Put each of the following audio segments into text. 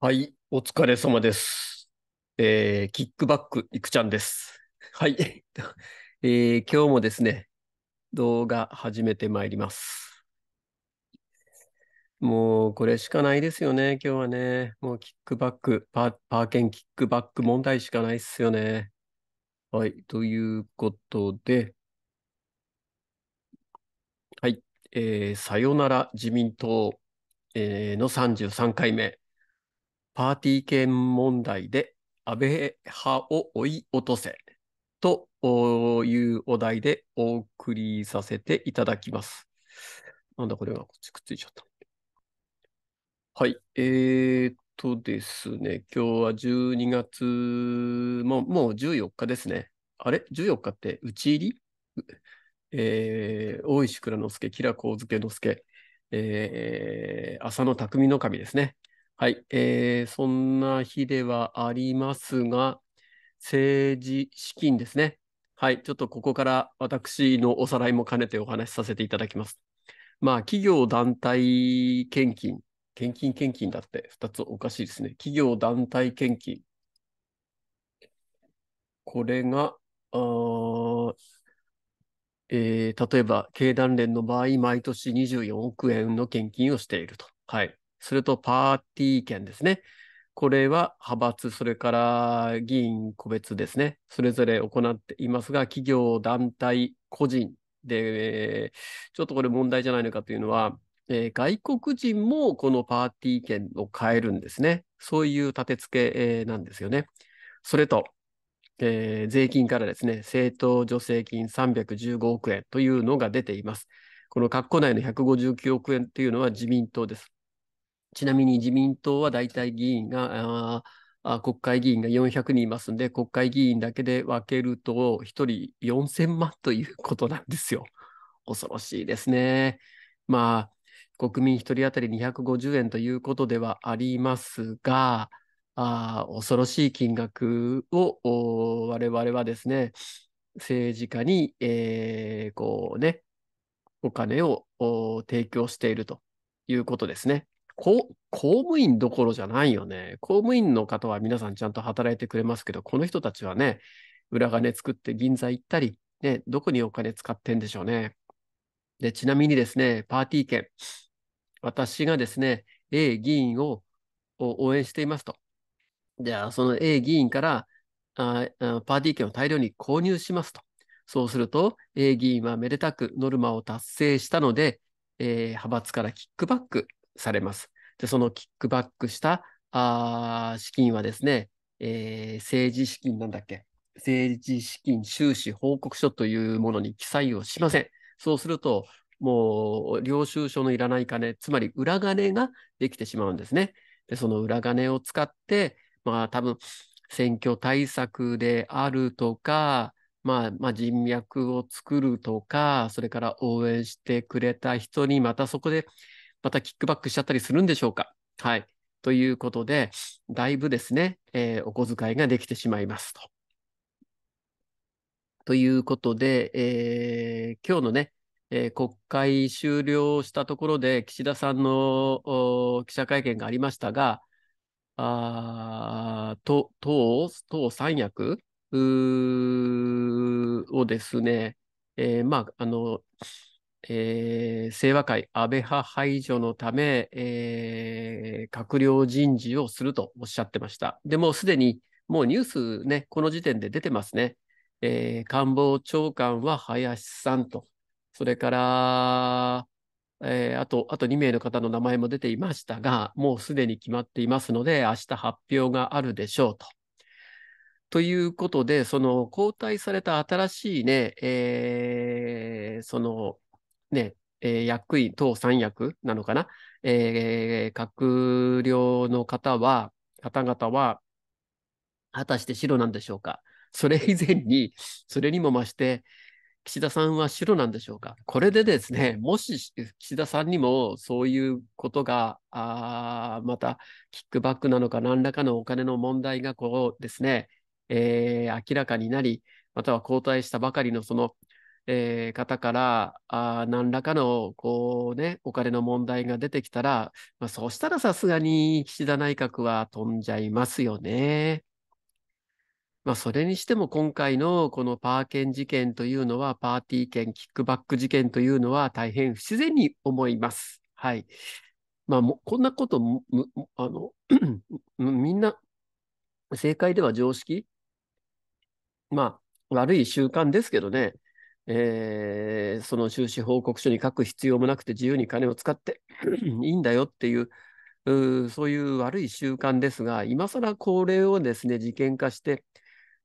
はい、お疲れ様です。えー、キックバック、いくちゃんです。はい、えー、今日もですね、動画始めてまいります。もうこれしかないですよね、今日はね。もうキックバック、パーケンキックバック問題しかないっすよね。はい、ということで、はい、えー、さよなら自民党、えー、の33回目。パーティー券問題で安倍派を追い落とせというお題でお送りさせていただきます。なんだこれがこっちくっついちゃった。はい。えー、っとですね、今日は12月、もうもう14日ですね。あれ ?14 日って打ち入りえー、大石蔵之介、吉良幸助之助、えー、浅野匠の神ですね。はい、えー、そんな日ではありますが、政治資金ですね。はい、ちょっとここから私のおさらいも兼ねてお話しさせていただきます。まあ、企業団体献金、献金献金だって2つおかしいですね。企業団体献金。これが、あえー、例えば、経団連の場合、毎年24億円の献金をしていると。はい。それとパーティー券ですね。これは派閥、それから議員個別ですね、それぞれ行っていますが、企業、団体、個人で、ちょっとこれ問題じゃないのかというのは、えー、外国人もこのパーティー券を買えるんですね。そういう立て付け、えー、なんですよね。それと、えー、税金からですね、政党助成金315億円というのが出ています。この括弧内の159億円というのは自民党です。ちなみに自民党は大体議員が、あ国会議員が400人いますんで、国会議員だけで分けると、1人4000万ということなんですよ。恐ろしいですね。まあ、国民1人当たり250円ということではありますが、あ恐ろしい金額を我々はですね、政治家に、えー、こうね、お金を提供しているということですね。公務員どころじゃないよね。公務員の方は皆さんちゃんと働いてくれますけど、この人たちはね、裏金作って銀座行ったり、ね、どこにお金使ってんでしょうね。で、ちなみにですね、パーティー券。私がですね、A 議員を応援していますと。じゃあ、その A 議員からあーパーティー券を大量に購入しますと。そうすると、A 議員はめでたくノルマを達成したので、えー、派閥からキックバックされます。で、そのキックバックしたあ資金はですね、えー、政治資金なんだっけ政治資金収支報告書というものに記載をしません。そうすると、もう領収書のいらない金、つまり裏金ができてしまうんですね。でその裏金を使って、まあ多分選挙対策であるとか、まあ、まあ、人脈を作るとか、それから応援してくれた人にまたそこでまたキックバックしちゃったりするんでしょうかはい。ということで、だいぶですね、えー、お小遣いができてしまいますと。ということで、えー、今日のね、えー、国会終了したところで、岸田さんの記者会見がありましたが、党党党三役をですね、えー、まあ、あの、えー、清和会安倍派排除のため、えー、閣僚人事をするとおっしゃってました。でもすでに、もうニュースね、この時点で出てますね。えー、官房長官は林さんと、それから、えー、あと、あと2名の方の名前も出ていましたが、もうすでに決まっていますので、明日発表があるでしょうと。ということで、その交代された新しいね、えー、そのね、えー、役員、党三役なのかな、えー、閣僚の方は、方々は、果たして白なんでしょうか。それ以前に、それにも増して、岸田さんは白なんでしょうか。これでですね、もし岸田さんにもそういうことが、あまたキックバックなのか、何らかのお金の問題がこうですね、えー、明らかになり、または交代したばかりのそのえー、方からあ何らかのこう、ね、お金の問題が出てきたら、まあ、そうしたらさすがに岸田内閣は飛んじゃいますよね。まあ、それにしても今回のこのパー券事件というのは、パーティー券、キックバック事件というのは大変不自然に思います。はい。まあ、もこんなことあの みんな、正解では常識まあ、悪い習慣ですけどね、えー、その収支報告書に書く必要もなくて自由に金を使って いいんだよっていううそういう悪い習慣ですが今更これをですね事件化して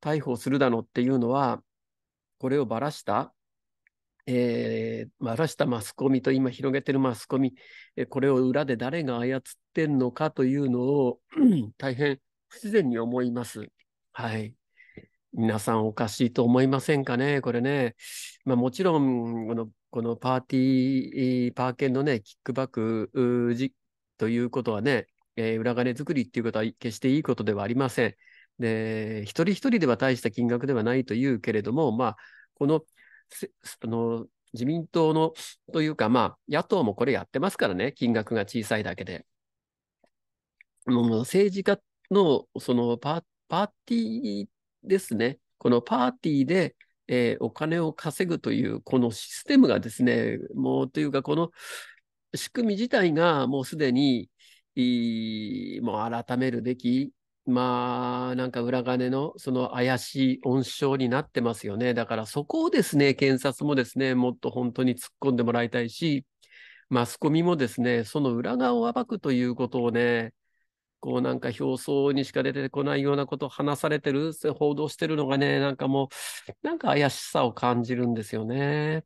逮捕するだのっていうのはこれをばらした、えー、ばらしたマスコミと今広げてるマスコミこれを裏で誰が操ってんのかというのを 大変不自然に思います。はい皆さんおかしいと思いませんかね、これね。まあ、もちろんこの、このパーティー、パー券のね、キックバックということはね、えー、裏金作りっていうことは決していいことではありません。で、一人一人では大した金額ではないというけれども、まあ、この、あの自民党のというか、まあ、野党もこれやってますからね、金額が小さいだけで。もう政治家のそのパーティーですね、このパーティーで、えー、お金を稼ぐという、このシステムがですね、もうというか、この仕組み自体がもうすでに、もう改めるべき、まあ、なんか裏金のその怪しい温床になってますよね。だからそこをですね、検察もですね、もっと本当に突っ込んでもらいたいし、マスコミもですね、その裏側を暴くということをね、こうなんか表層にしか出てこないようなことを話されてる、報道してるのがね、なんかもう、なんか怪しさを感じるんですよね。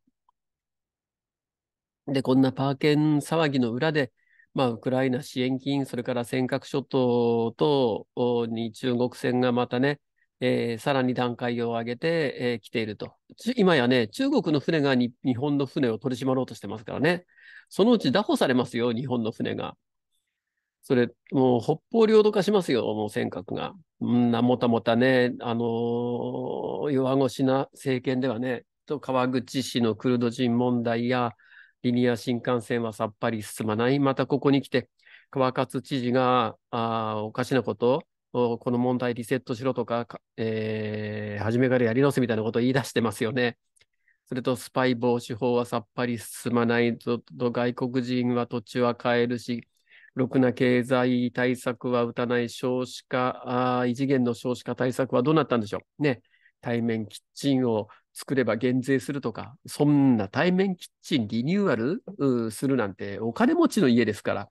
で、こんなパーケン騒ぎの裏で、まあ、ウクライナ支援金、それから尖閣諸島等に中国船がまたね、えー、さらに段階を上げてき、えー、来ていると。今やね、中国の船が日本の船を取り締まろうとしてますからね、そのうち拿捕されますよ、日本の船が。それ、もう北方領土化しますよ、もう尖閣が。んなもたもたね、あのー、弱腰な政権ではね、と川口市のクルド人問題や、リニア新幹線はさっぱり進まない。またここに来て、川勝知事が、あおかしなことを、この問題リセットしろとか、えー、初めからやり直せみたいなことを言い出してますよね。それとスパイ防止法はさっぱり進まないと、外国人は土地は買えるし、ろくな経済対策は打たない少子化あ、異次元の少子化対策はどうなったんでしょう。ね、対面キッチンを作れば減税するとか、そんな対面キッチンリニューアルするなんてお金持ちの家ですから、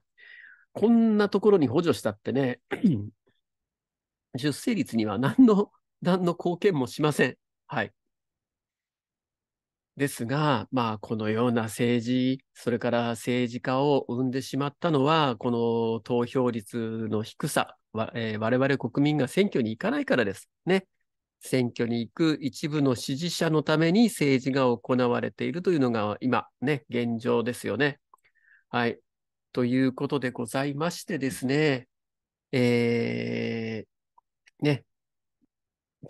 こんなところに補助したってね、出生率には何の、何の貢献もしません。はい。ですが、まあ、このような政治、それから政治家を生んでしまったのは、この投票率の低さ、わえー、我々国民が選挙に行かないからです。ね。選挙に行く一部の支持者のために政治が行われているというのが今、ね、現状ですよね。はい。ということでございましてですね、えー、ね、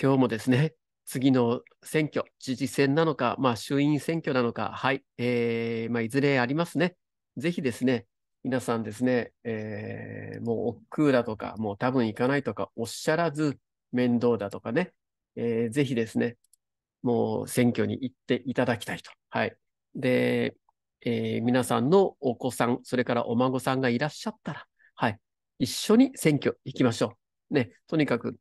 今日もですね、次の選挙、知事選なのか、まあ、衆院選挙なのか、はい、えーまあ、いずれありますね。ぜひですね、皆さんですね、えー、もうくうだとか、もう多分行かないとかおっしゃらず、面倒だとかね、えー、ぜひですね、もう選挙に行っていただきたいと。はい。で、えー、皆さんのお子さん、それからお孫さんがいらっしゃったら、はい、一緒に選挙行きましょう。ね、とにかく、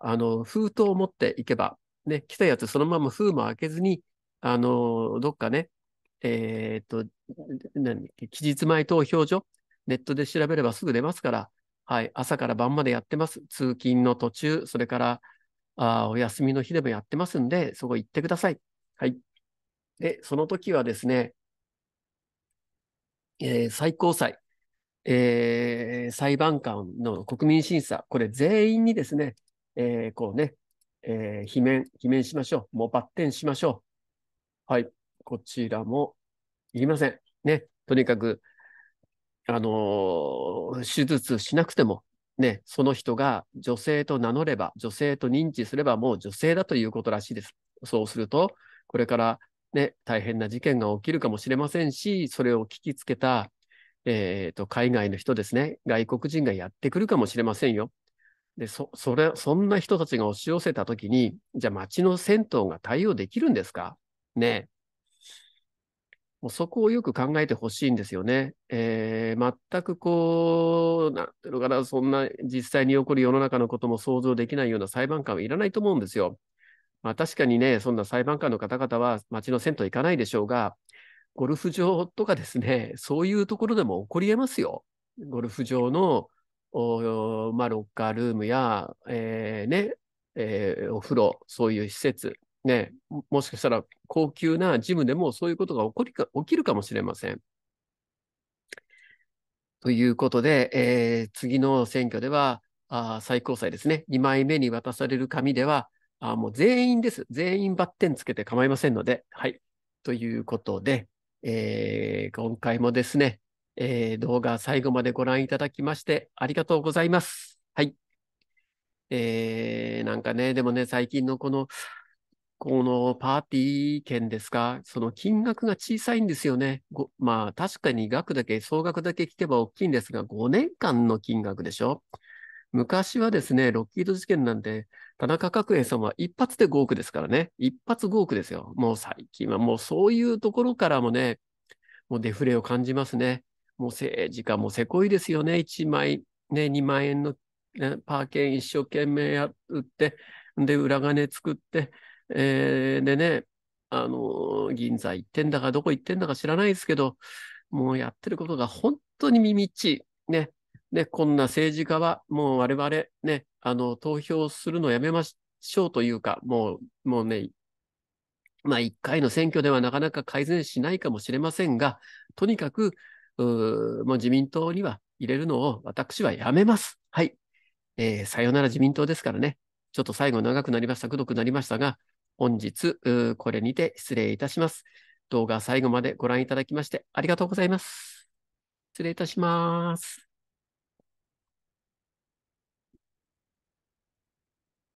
あの、封筒を持っていけば、ね、来たやつそのまま封も開けずに、あのー、どっかね、えっ、と、何、期日前投票所、ネットで調べればすぐ出ますから、はい、朝から晩までやってます。通勤の途中、それから、あお休みの日でもやってますんで、そこ行ってください。はい。で、その時はですね、えー、最高裁、えー、裁判官の国民審査、これ全員にですね、えー、こうね、えー、罷免、罷免しましょう。もう抜点しましょう。はい。こちらもいりません。ね。とにかく、あのー、手術しなくても、ね、その人が女性と名乗れば、女性と認知すれば、もう女性だということらしいです。そうすると、これから、ね、大変な事件が起きるかもしれませんし、それを聞きつけた、えーと海外の人ですね、外国人がやってくるかもしれませんよ。で、そ、それ、そんな人たちが押し寄せたときに、じゃあ町の銭湯が対応できるんですかねもうそこをよく考えてほしいんですよね。えー、全くこう、なんていうのかな、そんな実際に起こる世の中のことも想像できないような裁判官はいらないと思うんですよ。まあ確かにね、そんな裁判官の方々は町の銭湯行かないでしょうが、ゴルフ場とかですね、そういうところでも起こり得ますよ。ゴルフ場のおまあ、ロッカールームや、えー、ね、えー、お風呂、そういう施設、ね、もしかしたら高級なジムでもそういうことが起こりか起きるかもしれません。ということで、えー、次の選挙ではあ、最高裁ですね、2枚目に渡される紙では、あもう全員です。全員バッテンつけて構いませんので、はい。ということで、えー、今回もですね、えー、動画最後までご覧いただきましてありがとうございます。はい。えー、なんかね、でもね、最近のこの、このパーティー券ですか、その金額が小さいんですよね。まあ、確かに額だけ、総額だけ聞けば大きいんですが、5年間の金額でしょ。昔はですね、ロッキード事件なんて、田中角栄さんは一発で5億ですからね、一発5億ですよ。もう最近はもうそういうところからもね、もうデフレを感じますね。もう政治家もせこいですよね。1枚、ね、2万円の、ね、パー券一生懸命やって、で、裏金作って、えー、でね、あの、銀座行ってんだか、どこ行ってんだか知らないですけど、もうやってることが本当に耳っちい。ね。ね、こんな政治家は、もう我々、ね、あの、投票するのやめましょうというか、もう、もうね、まあ、1回の選挙ではなかなか改善しないかもしれませんが、とにかくうもう自民党には入れるのを私はやめます。はい。えー、さよなら自民党ですからね。ちょっと最後長くなりました、くどくなりましたが、本日、これにて失礼いたします。動画最後までご覧いただきましてありがとうございます。失礼いたします。